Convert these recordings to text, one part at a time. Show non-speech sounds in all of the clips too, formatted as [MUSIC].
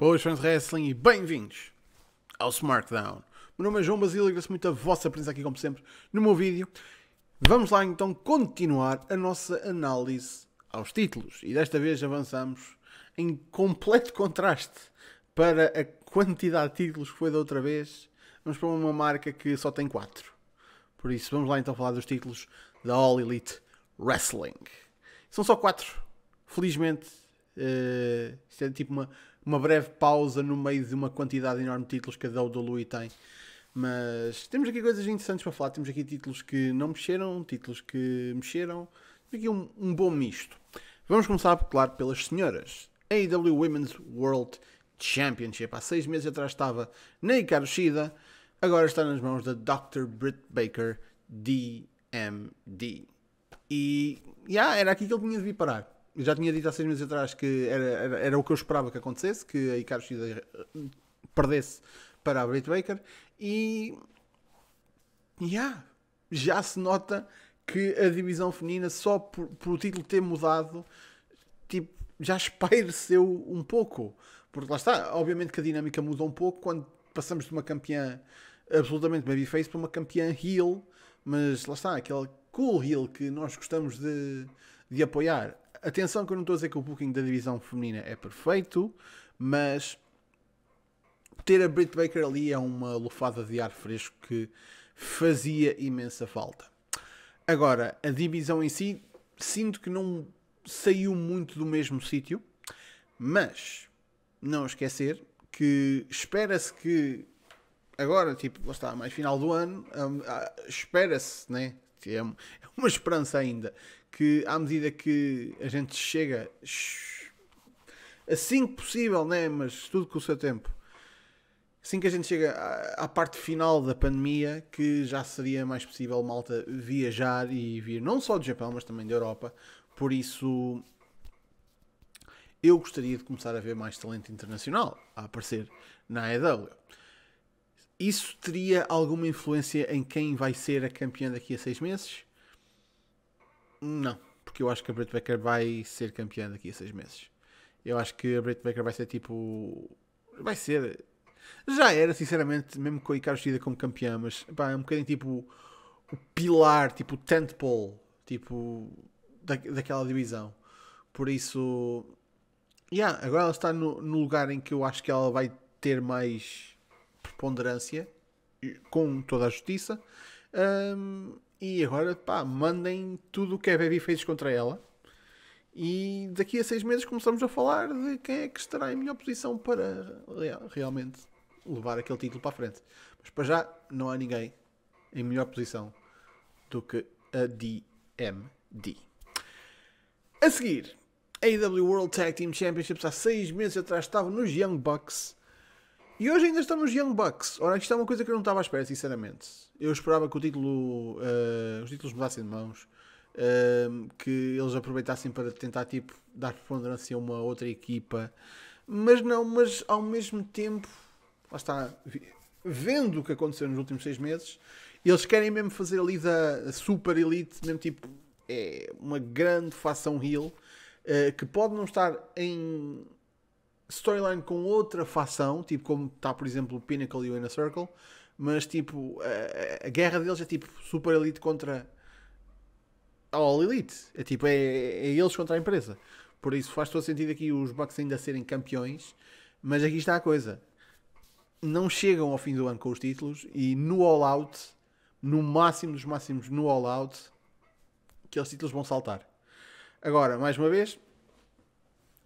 Boas fãs de wrestling e bem-vindos ao SmartDown. Meu nome é João Basílio e agradeço muito a vossa presença aqui, como sempre, no meu vídeo. Vamos lá então continuar a nossa análise aos títulos e desta vez avançamos em completo contraste para a quantidade de títulos que foi da outra vez. Vamos para uma marca que só tem 4. Por isso, vamos lá então falar dos títulos da All Elite Wrestling. São só 4. Felizmente, uh, isto é tipo uma uma breve pausa no meio de uma quantidade enorme de títulos que a WWE tem. Mas temos aqui coisas interessantes para falar. Temos aqui títulos que não mexeram, títulos que mexeram. Temos aqui um, um bom misto. Vamos começar, claro, pelas senhoras. AEW Women's World Championship. Há seis meses atrás estava na Ikarushida, agora está nas mãos da Dr. Britt Baker, DMD. E, já, yeah, era aqui que ele tinha de vir parar já tinha dito há seis meses atrás que era, era, era o que eu esperava que acontecesse, que a Hikaru Shida eh, perdesse para a Britt Baker e yeah, já se nota que a divisão feminina só por, por o título ter mudado tipo, já espaireceu um pouco porque lá está, obviamente que a dinâmica mudou um pouco quando passamos de uma campeã absolutamente babyface para uma campeã heel mas lá está, aquele cool heel que nós gostamos de, de apoiar. Atenção que eu não estou a dizer que o booking da divisão feminina é perfeito, mas ter a Britt Baker ali é uma lufada de ar fresco que fazia imensa falta. Agora, a divisão em si, sinto que não saiu muito do mesmo sítio, mas não esquecer que espera-se que agora, tipo, lá está, mais final do ano, hum, ah, espera-se, né? É, é uma esperança ainda que à medida que a gente chega assim que possível, né? mas tudo com o seu tempo, assim que a gente chega à, à parte final da pandemia, que já seria mais possível malta viajar e vir não só do Japão, mas também da Europa. Por isso, eu gostaria de começar a ver mais talento internacional a aparecer na EW. Isso teria alguma influência em quem vai ser a campeã daqui a seis meses? Não, porque eu acho que a Britt Baker vai ser campeã daqui a seis meses. Eu acho que a Britt Baker vai ser tipo. Vai ser. Já era, sinceramente, mesmo com a Icaro Shida como campeã, mas pá, é um bocadinho tipo o pilar, tipo o tentpole, tipo da, daquela divisão. Por isso, yeah, agora ela está no, no lugar em que eu acho que ela vai ter mais preponderância, com toda a justiça. Um, e agora, pá, mandem tudo o que a Baby fez contra ela. E daqui a seis meses começamos a falar de quem é que estará em melhor posição para é, realmente levar aquele título para a frente. Mas para já, não há ninguém em melhor posição do que a DMD. A seguir, a AEW World Tag Team Championships há seis meses atrás estava nos Young Bucks e hoje ainda estamos Young Bucks. Ora, isto é uma coisa que eu não estava à espera, sinceramente. Eu esperava que o título, uh, os títulos mudassem de mãos, uh, que eles aproveitassem para tentar tipo, dar preponderância a uma outra equipa. Mas não, mas ao mesmo tempo, lá está, vendo o que aconteceu nos últimos seis meses, eles querem mesmo fazer ali da super elite, mesmo tipo, é uma grande facção heel, uh, que pode não estar em storyline com outra facção, tipo como está, por exemplo, o Pinnacle e o Inner Circle, mas tipo, a, a guerra deles é tipo Super Elite contra All Elite. É tipo, é, é eles contra a empresa. Por isso faz todo sentido aqui os Bucks ainda serem campeões, mas aqui está a coisa. Não chegam ao fim do ano com os títulos e no All Out, no máximo dos máximos no All Out, que os títulos vão saltar. Agora, mais uma vez,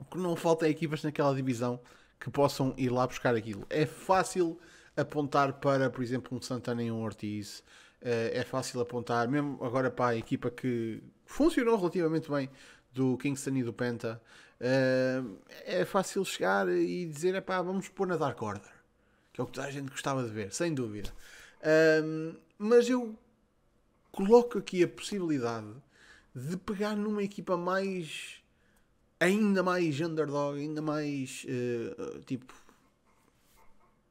o que não falta é equipas naquela divisão que possam ir lá buscar aquilo. É fácil apontar para, por exemplo, um Santana e um Ortiz. Eh, é fácil apontar, mesmo agora para a equipa que funcionou relativamente bem do Kingston e do Penta. Eh, é fácil chegar e dizer: pá, vamos pôr na Dark Order, que é o que toda a gente gostava de ver, sem dúvida. Ehm, mas eu coloco aqui a possibilidade de pegar numa equipa mais ainda mais underdog, ainda mais uh, tipo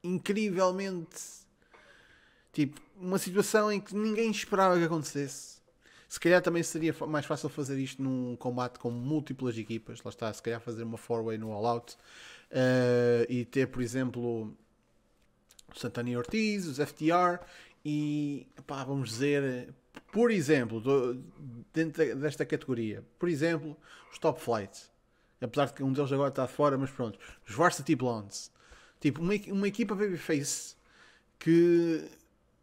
incrivelmente tipo uma situação em que ninguém esperava que acontecesse. Se calhar também seria mais fácil fazer isto num combate com múltiplas equipas. Lá está, se calhar fazer uma four-way no all-out uh, e ter, por exemplo, o Santani Ortiz, os FTR e pá, vamos dizer, por exemplo, do, dentro desta categoria, por exemplo, os Top flights. Apesar de que um deles agora está fora, mas pronto. Os Varsity Blondes. Tipo, uma, uma equipa babyface que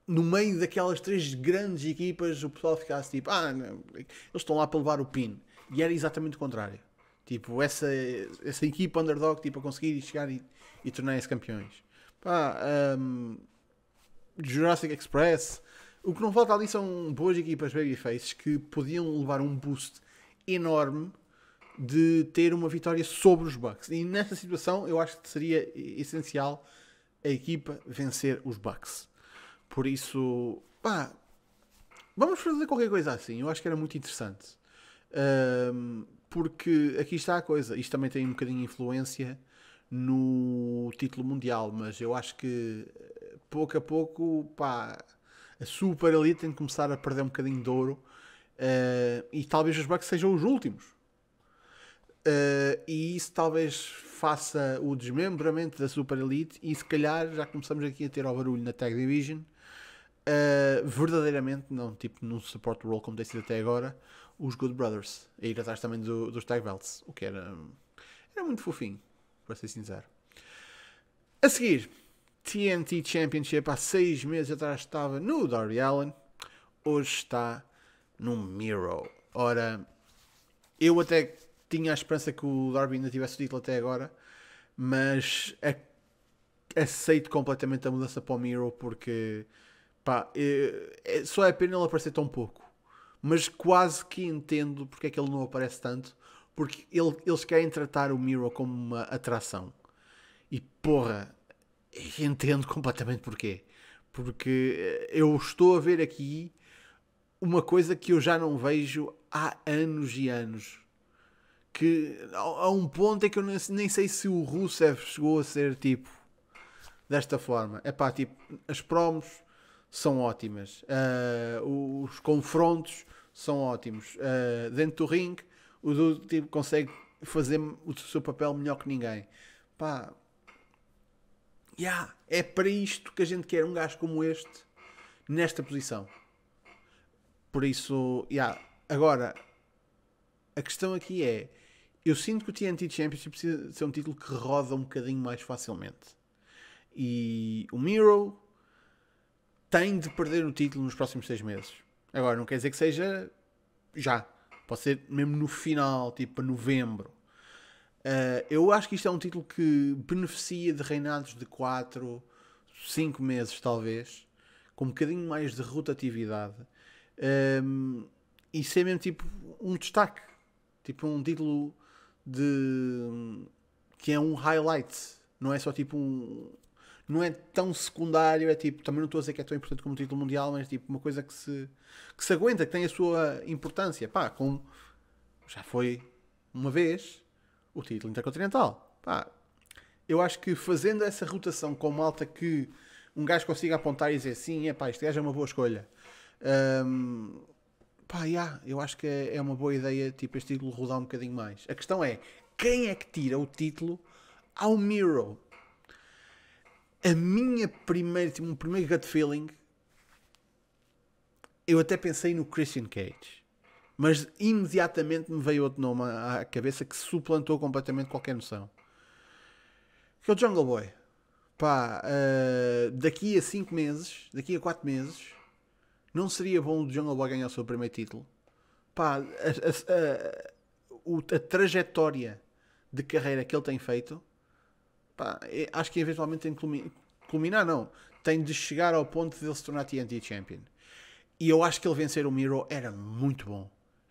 no meio daquelas três grandes equipas o pessoal ficasse tipo, ah, não, eles estão lá para levar o pin. E era exatamente o contrário. Tipo, essa, essa equipa underdog tipo, a conseguir chegar e, e tornar-se campeões. Pá, um, Jurassic Express. O que não falta ali são boas equipas babyfaces que podiam levar um boost enorme de ter uma vitória sobre os Bucks. E nessa situação eu acho que seria essencial a equipa vencer os Bucks. Por isso, pá, vamos fazer qualquer coisa assim. Eu acho que era muito interessante. Um, porque aqui está a coisa. Isto também tem um bocadinho de influência no título mundial, mas eu acho que pouco a pouco, pá, a super elite tem de começar a perder um bocadinho de ouro. Uh, e talvez os Bucks sejam os últimos Uh, e isso talvez faça o desmembramento da Super Elite e se calhar já começamos aqui a ter ao barulho na Tag Division uh, verdadeiramente, não tipo num support role como tem sido até agora os Good Brothers, a ir atrás também do, dos Tag Belts, o que era era muito fofinho, para ser sincero a seguir TNT Championship há 6 meses atrás estava no Darby Allen hoje está no Miro ora, eu até tinha a esperança que o Darby ainda tivesse o título até agora, mas aceito completamente a mudança para o Miro porque pá, é, é, só é pena ele aparecer tão pouco. Mas quase que entendo porque é que ele não aparece tanto, porque ele, eles querem tratar o Miro como uma atração. E porra, entendo completamente porquê. Porque eh, eu estou a ver aqui uma coisa que eu já não vejo há anos e anos que a um ponto é que eu nem sei se o Rusev chegou a ser tipo desta forma. É pá, tipo, as promos são ótimas, uh, os confrontos são ótimos. Uh, dentro do ring, o Dudu tipo, consegue fazer o seu papel melhor que ninguém. Pá, yeah, é para isto que a gente quer um gajo como este, nesta posição. Por isso, yeah, agora a questão aqui é: eu sinto que o TNT Championship precisa ser um título que roda um bocadinho mais facilmente. E o Miro tem de perder o título nos próximos seis meses. Agora, não quer dizer que seja já. Pode ser mesmo no final, tipo a novembro. Uh, eu acho que isto é um título que beneficia de reinados de 4, 5 meses, talvez, com um bocadinho mais de rotatividade. Um, ehm, e ser mesmo tipo um destaque. Tipo um título de. que é um highlight. Não é só tipo um. Não é tão secundário, é tipo. Também não estou a dizer que é tão importante como o título mundial, mas é tipo uma coisa que se, que se aguenta, que tem a sua importância. Pá, como já foi uma vez o título intercontinental. Pá, eu acho que fazendo essa rotação com malta que um gajo consiga apontar e dizer sim, é pá, este gajo é uma boa escolha. Um, pá, yeah, eu acho que é, é, uma boa ideia tipo, este título rodar um bocadinho mais. A questão é, quem é que tira o título ao Miro? A minha primeira, tipo, um primeiro gut feeling, eu até pensei no Christian Cage. Mas imediatamente me veio outro nome à cabeça que suplantou completamente qualquer noção. Que é o Jungle Boy. Pá, uh, daqui a 5 meses, daqui a 4 meses, não seria bom o Jungle Boy ganhar o seu primeiro título? Pá, a, a, a, a trajetória de carreira que ele tem feito, pá, é, acho que eventualmente tem que culminar, não. Tem de chegar ao ponto de ele se tornar TNT Champion. E eu acho que ele vencer o Miro era muito bom.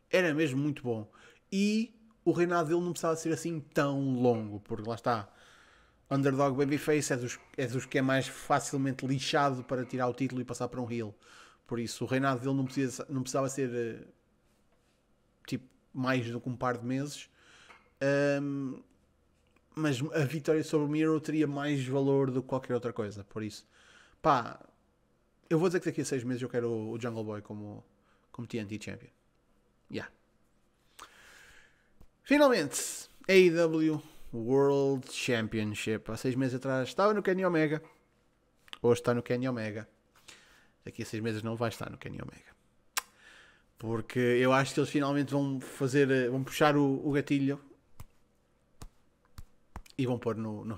Era mesmo muito bom. E o reinado dele não precisava ser assim tão longo, porque lá está. Underdog Babyface é dos, é dos que é mais facilmente lixado para tirar o título e passar para um heel. Por isso, o reinado dele não, não precisava ser eh, tipo mais do que um par de meses. Um, mas a vitória sobre o Miro teria mais valor do que qualquer outra coisa. Por isso, pá, eu vou dizer que daqui a seis meses eu quero o Jungle Boy como, como TNT Champion. Yeah. Finalmente, AEW World Championship. Há seis meses atrás estava no Kenny Omega. Hoje está no Kenny Omega daqui a seis meses não vai estar no Kenny Omega. Porque eu acho que eles finalmente vão fazer, eh, vão puxar o, o gatilho e vão pôr no, no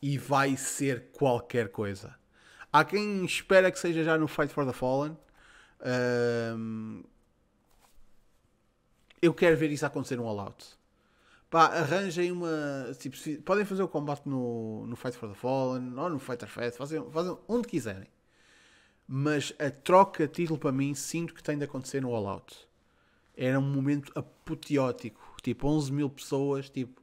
E vai ser qualquer coisa. Há quem espera que seja já no Fight for the Fallen. Um, eu quero ver isso acontecer no All Out. Pá, arranjem uma. Tipo, podem fazer o combate no, no Fight for the Fallen ou no Fighter Fest, fazem, fazem onde quiserem mas a troca de título para mim sinto que tem de acontecer no All Out. Era um momento apoteótico, tipo 11 mil pessoas tipo,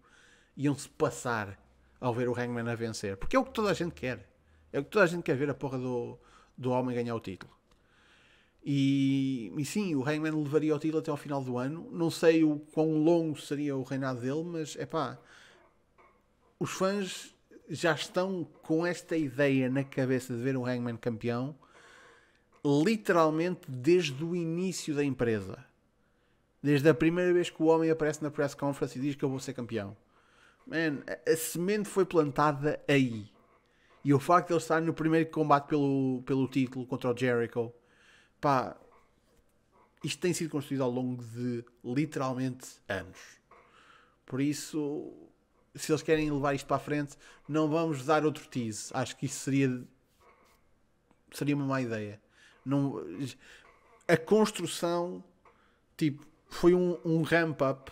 iam-se passar ao ver o Hangman a vencer, porque é o que toda a gente quer, é o que toda a gente quer ver a porra do, do homem ganhar o título. E, e sim, o Hangman levaria o título até ao final do ano. Não sei o quão longo seria o reinado dele, mas é pá, os fãs já estão com esta ideia na cabeça de ver o Hangman campeão literalmente desde o início da empresa. Desde a primeira vez que o homem aparece na press conference e diz que eu vou ser campeão. Man, a, a semente foi plantada aí. E o facto de ele estar no primeiro combate pelo, pelo título contra o Jericho, pá, isto tem sido construído ao longo de literalmente anos. Por isso, se eles querem levar isto para a frente, não vamos dar outro tease. Acho que isso seria, seria uma má ideia. Não, a construção, tipo, foi um, um ramp-up.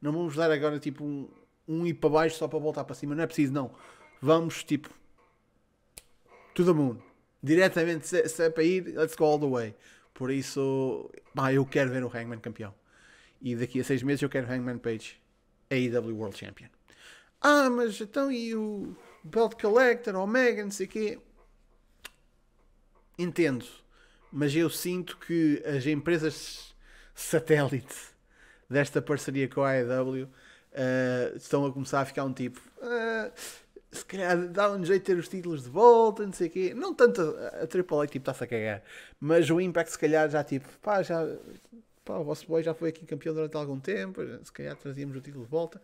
Não vamos dar agora, tipo, um, um ir para baixo só para voltar para cima. Não é preciso, não. Vamos, tipo, todo mundo Diretamente, se, se é para ir, let's go all the way. Por isso, pá, eu quero ver o Hangman campeão. E daqui a seis meses eu quero Hangman Page AEW World Champion. Ah, mas então e o Belt Collector, Omega, não sei o quê? Entendo mas eu sinto que as empresas satélite desta parceria com a AEW uh, eh, estão a começar a ficar um tipo. Uh, se calhar dá um jeito de ter os títulos de volta, não sei o quê. Não tanto a, a AAA tipo está-se a cagar, mas o Impact se calhar já tipo, pá, já pá, o vosso boy já foi aqui campeão durante algum tempo, se calhar trazíamos o título de volta.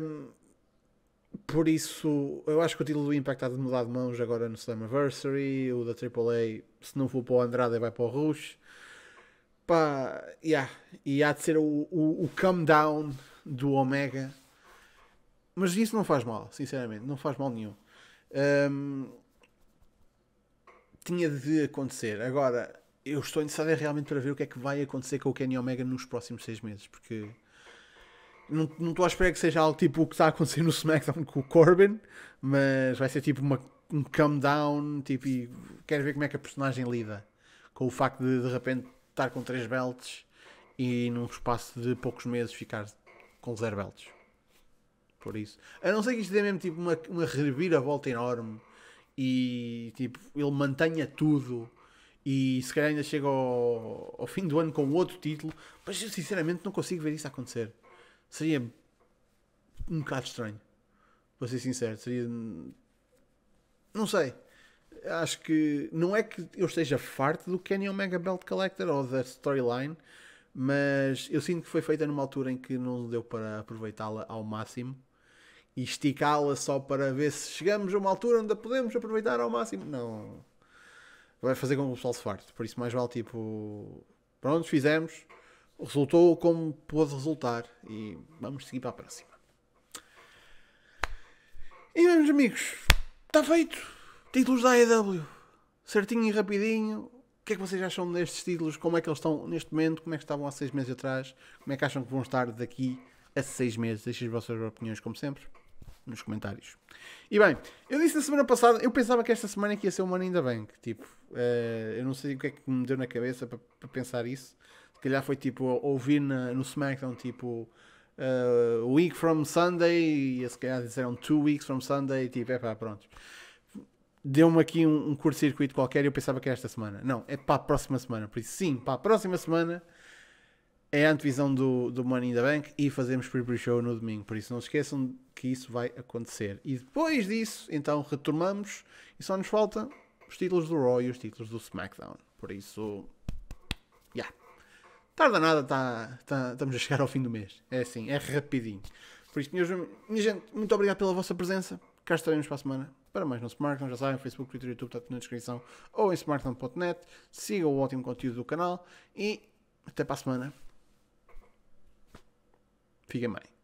Um, eh, por isso, eu acho que o título do Impact está de mudar de mãos agora no Slammiversary. O da AAA, se não for para o Andrade, vai para o Rush. Pá, yeah. E há de ser o, o, o come down do Omega. Mas isso não faz mal, sinceramente, não faz mal nenhum. Um, tinha de acontecer. Agora, eu estou interessado realmente para ver o que é que vai acontecer com o Kenny Omega nos próximos seis meses, porque não, estou à espera que seja algo tipo o que está a [LAUGHS] acontecer no SmackDown com o Corbin, mas vai ser tipo uma, um come down. Tipo, e quero ver como é que a personagem lida com o facto de de repente estar com três belts e num espaço de poucos meses ficar com zero belts. Por isso, a não ser que isto dê mesmo tipo uma, uma reviravolta enorme e tipo ele mantenha tudo e se calhar ainda chega ao, ao fim do ano com outro título, mas eu sinceramente não consigo ver isso acontecer seria um bocado estranho, para ser sincero. Seria. Não sei. Acho que. Não é que eu esteja farto do Kenny Omega Belt Collector ou da storyline, mas eu sinto que foi feita numa altura em que não deu para aproveitá-la ao máximo e esticá-la só para ver se chegamos a uma altura onde a podemos aproveitar ao máximo. Não. Vai fazer com que o pessoal se farte. Por isso, mais vale tipo. Pronto, fizemos resultou como pôde resultar e vamos seguir para a próxima. E meus amigos, está feito. Títulos da AEW. Certinho e rapidinho. O que é que vocês acham destes títulos? Como é que eles estão neste momento? Como é que estavam há seis meses atrás? Como é que acham que vão estar daqui a seis meses? Deixem as vossas opiniões, como sempre, nos comentários. E bem, eu disse na semana passada, eu pensava que esta semana que ia ser uma ainda bem, Tipo, uh, eu não sei o que é que me deu na cabeça para pensar isso calhar foi tipo ouvir na, no SmackDown tipo uh, week from Sunday e se calhar disseram two weeks from Sunday, tipo, é pá, pronto. Deu-me aqui um, um curto-circuito qualquer e eu pensava que era esta semana. Não, é para a próxima semana. Por isso, sim, para a próxima semana é a antevisão do, do Money in the Bank e fazemos pre show no domingo. Por isso, não se esqueçam que isso vai acontecer. E depois disso, então retomamos e só nos falta os títulos do Raw e os títulos do SmackDown. Por isso, Tarda nada, tá, tá, estamos a chegar ao fim do mês. É assim, é rapidinho. Por isso, minha, minha gente, muito obrigado pela vossa presença. Cá estaremos para a semana para mais no Smartphone Já sabem, Facebook, Twitter, YouTube, está tudo na descrição ou em smartphone.net. Sigam o ótimo conteúdo do canal e até para a semana. Fiquem bem.